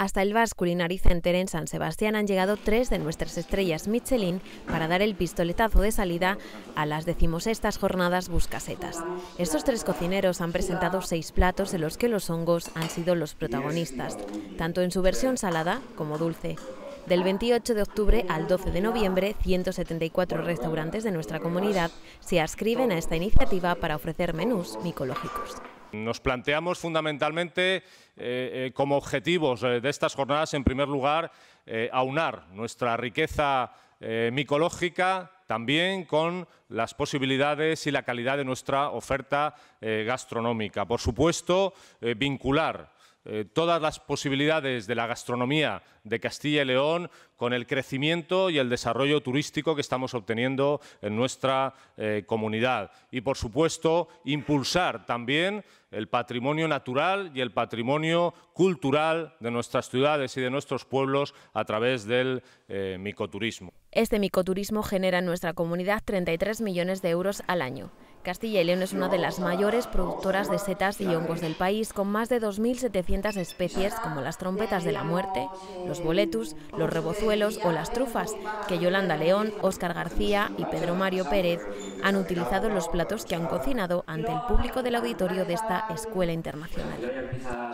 Hasta el Basque Culinary Center en San Sebastián han llegado tres de nuestras estrellas Michelin para dar el pistoletazo de salida a las estas jornadas Buscasetas. Estos tres cocineros han presentado seis platos en los que los hongos han sido los protagonistas, tanto en su versión salada como dulce. Del 28 de octubre al 12 de noviembre, 174 restaurantes de nuestra comunidad se ascriben a esta iniciativa para ofrecer menús micológicos. Nos planteamos fundamentalmente eh, eh, como objetivos eh, de estas jornadas, en primer lugar, aunar nuestra riqueza micológica también con las posibilidades y la calidad de nuestra oferta gastronómica. Por supuesto, vincular eh, todas las posibilidades de la gastronomía de Castilla y León con el crecimiento y el desarrollo turístico que estamos obteniendo en nuestra eh, comunidad. Y, por supuesto, impulsar también el patrimonio natural y el patrimonio cultural de nuestras ciudades y de nuestros pueblos a través del eh, micoturismo. Este micoturismo genera en nuestra comunidad 33 millones de euros al año. Castilla y León es una de las mayores productoras de setas y hongos del país, con más de 2.700 especies como las trompetas de la muerte, los boletus, los rebozuelos o las trufas, que Yolanda León, Óscar García y Pedro Mario Pérez han utilizado en los platos que han cocinado ante el público del auditorio de esta Escuela Internacional.